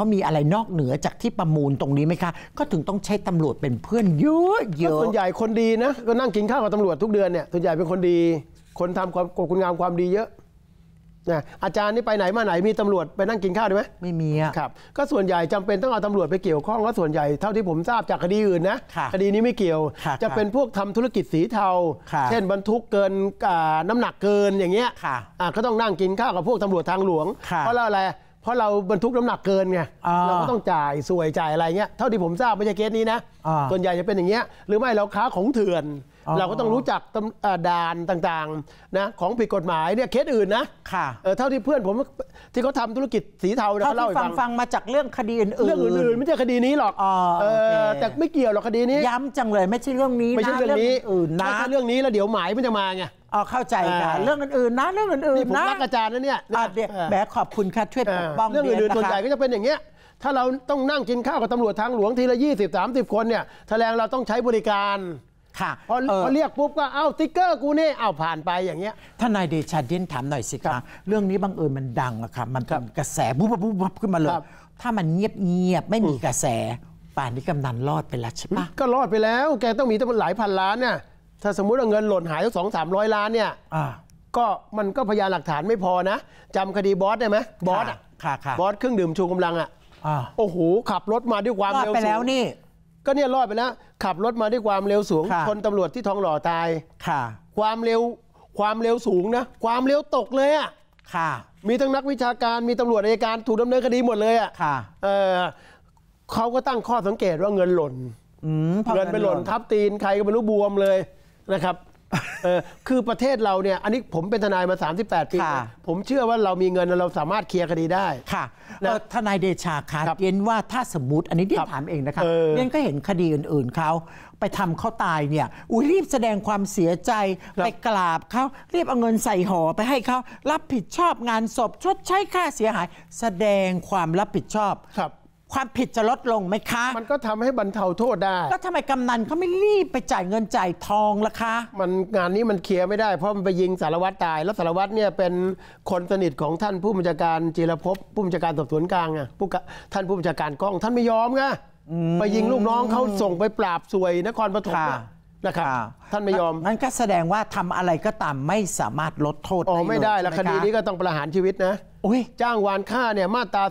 ขามีอะไรนอกเหนือจากที่ประมูลตรงนี้ไหมคะก็ถึงต้องใช้ตำรวจเป็นเพื่อนเยอะเยอะส่วนใหญ่คนดีนะก็นั่งกินข้าวกับตำรวจทุกเดือนเนี่ยส่วนใหญ่เป็นคนดี คนทำความคุณงามความดีเยอะนะอาจารย์นี่ไปไหน มาไหนมีตำรวจไปนั่งกินข้าวได้ไหมไม่มีครับก็ส่วนใหญ่จำเป็นต้องเอาตำรวจไปเกี่ยวข้องแล้วส่วนใหญ่เท่าที่ผมทราบจากคดีอื่นนะคดีนี้ไม่เกี่ยวจะเป็นพวกทำธุรกิจสีเทาเช่นบรรทุกเกินน้ำหนักเกินอย่างเงี้ยก็ต้องนั่งกินข้าวกับพวกตำรวจทางหลวง เพราะอะไรเพราะเรา บรรทุก น้ำหนักเกินไงเราก็ต้องจ่ายสวยจ่ายอะไรเงี้ยเท่าที่ผมทราบไม่ใช่เคสนี้นะส่วนใหญ่จะเป็นอย่างเงี้ยหรือไม่เราค้าของเถื่อน เราก็ต้องรู้จักด่านต่างๆนะของผิดกฎหมายเนี่ยเคสอื่นนะค่ะเท่าที่เพื่อนผมที่เขาทำธุรกิจสีเทาเขาเล่าให้ฟังฟังมาจากเรื่องคดี อื่นๆเรื่องอื่นๆไม่ใช่คดีนี้หรอกแต่ไม่เกี่ยวหรอกคดีนี้ย้ำจังเลย ไม่ใช่เรื่องนี้ไม่ใช่เรื่องนี้อื่นนะเรื่องนี้แล้วเดี๋ยวหมายมันจะมาไงอ๋อเข้าใจค่ะเรื่องอื่นๆนะเรื่องอื่นๆนะี่ผมรักอาจารย์นะเนี่ยแบบขอบคุณค่ะช่วยปกป้องเรื่องอื่นๆส่วนใหญ่ก็จะเป็นอย่างเงี้ยถ้าเราต้องนั่งกินข้าวกับตำรวจทางหลวงทีละ20 30 คนเนี่ยแถลงเราต้องใช้บริการค่ะพอเรียกปุ๊บก็เอ้าติ๊กเกอร์กูนี่เอ้าผ่านไปอย่างเงี้ยทนายเดชาเด่นถามหน่อยสิคะเรื่องนี้บังเอิญมันดังอะค่ะมันเป็นกระแสบุ๊บบุ๊บขึ้นมาเลยถ้ามันเงียบเงียบไม่มีกระแสป่านนี้กำนันรอดไปแล้วใช่ปะก็รอดไปแล้ว แกต้องมีตั้งหลายพันล้านเนี่ยถ้าสมมุติว่าเงินหล่นหายทั้งสองสามร้อยล้านเนี่ยก็มันก็พยานหลักฐานไม่พอนะจำคดีบอสได้ไหมบอสอ่ะบอสเครื่องดื่มชูกำลังอ่ะโอ้โหขับรถมาด้วยความเร็วสูงไปแล้วนี่ก็เนี่ยรอดไปแล้วขับรถมาด้วยความเร็วสูงชนตำรวจที่ทองหล่อตายค่ะความเร็วความเร็วสูงนะความเร็วตกเลยอ่ะค่ะ มีทั้งนักวิชาการมีตำรวจอายการถูกดำเนินคดีหมดเลยอ่ะค่ะเออเขาก็ตั้งข้อสังเกตว่าเงินหล่นเงินไปหล่นทับตีนใครก็ไม่รู้บวมเลยนะครับคือประเทศเราเนี่ย อันนี้ผมเป็นทนายมา 38 ปี ผมเชื่อว่าเรามีเงินเราสามารถเคลียร์คดีได้ ค่ะทนายเดชาคาเย็นว่าถ้าสมมติอันนี้เรียนถามเองนะคะเรียนก็เห็นคดีอื่นๆเขาไปทำเขาตายเนี่ย อุ้ยรีบแสดงความเสียใจไปกราบเขาเรียบเอาเงินใส่ห่อไปให้เขารับผิดชอบงานศพชดใช้ค่าเสียหายแสดงความรับผิดชอบความผิดจะลดลงไหมคะ มันก็ทำให้บรรเทาโทษได้แล้วทำไมกำนันเขาไม่รีบไปจ่ายเงินจ่ายทองล่ะคะ มันงานนี้มันเคลียร์ไม่ได้เพราะมันไปยิงสารวัตรตาย แล้วสารวัตรเนี่ยเป็นคนสนิทของท่านผู้บัญชาการจิรภพผู้บัญชาการสอบสวนกลางอ่ะผู้ท่านผู้บัญชาการกล้องท่านไม่ยอมไงไปยิงลูกน้องเขาส่งไปปราบสวยนครปฐมนะครับท่านไม่ยอมนั่นก็แสดงว่าทำอะไรก็ตามไม่สามารถลดโทษได้อไม่ได้แล้วคดีนี้ก็ต้องประหารชีวิตนะอยจ้างวานฆ่าเนี่ยมาตรา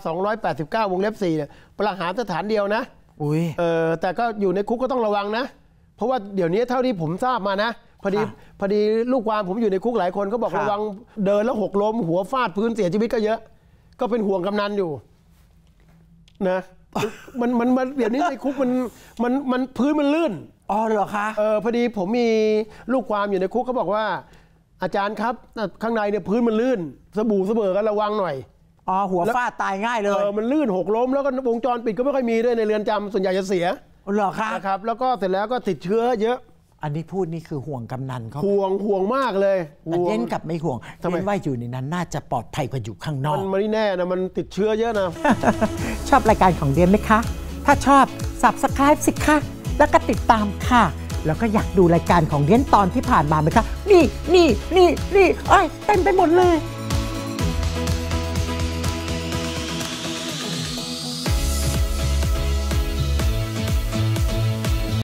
289วงเล็บ4เนี่ยประหารสถานเดียวนะเออแต่ก็อยู่ในคุกก็ต้องระวังนะเพราะว่าเดี๋ยวนี้เท่าที่ผมทราบมานะพอดีพอดีลูกความผมอยู่ในคุกหลายคนก็บอกระวังเดินแล้วหกล้มหัวฟาดพื้นเสียชีวิตก็เยอะ ก็เป็นห่วงกำนันอยู่ นะมันมันมันเดี๋ยวนี้ในคุกมันมันมันพื้นมันลื่นอ๋อเหรอคะเออพอดีผมมีลูกความอยู่ในคุกเขาบอกว่าอาจารย์ครับข้างในเนี่ยพื้นมันลื่นสบู่เสมอกันระวังหน่อย อ๋อหัวฟาดตายง่ายเลยเออมันลื่นหกล้มแล้วก็วงจรปิดก็ไม่ค่อยมีด้วยในเรือนจำส่วนใหญ่จะเสียเหรอครับนะครับแล้วก็เสร็จแล้วก็ติดเชื้อเยอะ อันนี้พูดนี่คือห่วงกำนันเขาห่วงห่วงมากเลยแต่เย้นกับไม่ห่วงทำไมว่าอยู่ในนั้นน่าจะปลอดภัยกว่าอยู่ข้างนอกมันไม่แน่นะมันติดเชื้อเยอะนะชอบรายการของเดียนไหมคะถ้าชอบสับส c r i ปสิคะแล้วก็ติดตามค่ะแล้วก็อยากดูรายการของเดียนตอนที่ผ่านมาไหมคะนี่นี่นี่นี่ไอ้เต็มไปหมดเลย